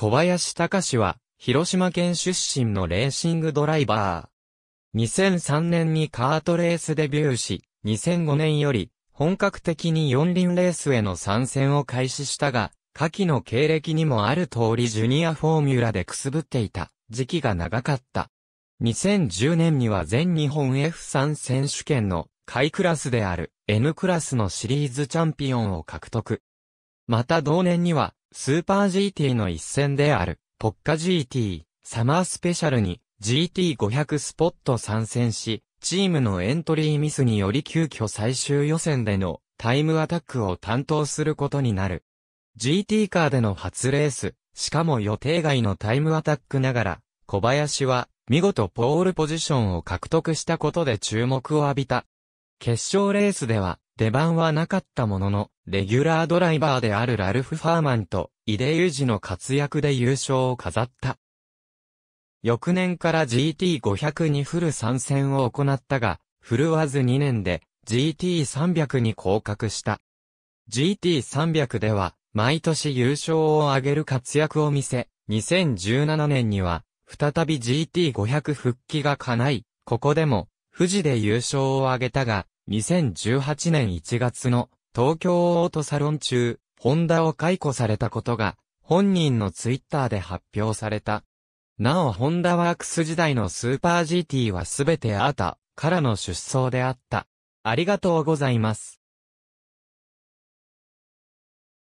小林隆は、広島県出身のレーシングドライバー。2003年にカートレースデビューし、2005年より、本格的に四輪レースへの参戦を開始したが、下記の経歴にもある通りジュニアフォーミュラでくすぶっていた時期が長かった。2010年には全日本 F3 選手権の下位クラスである N クラスのシリーズチャンピオンを獲得。また同年にはスーパー GT の一戦である、ポッカ GT、サマースペシャルに GT500 スポット参戦し、チームのエントリーミスにより急遽最終予選でのタイムアタックを担当することになる。GT カーでの初レース、しかも予定外のタイムアタックながら、小林は見事ポールポジションを獲得したことで注目を浴びた。決勝レースでは出番はなかったものの、レギュラードライバーであるラルフ・ファーマンと、イ・デ・ユジの活躍で優勝を飾った。翌年から GT500 にフル参戦を行ったが、振るわず2年で GT300 に降格した。GT300 では、毎年優勝を挙げる活躍を見せ、2017年には、再び GT500 復帰が叶い、ここでも、富士で優勝を挙げたが、2018年1月の東京オートサロン中、ホンダを解雇されたことが、本人のツイッターで発表された。なおホンダワークス時代のスーパー GT はすべてアータからの出走であった。ありがとうございます。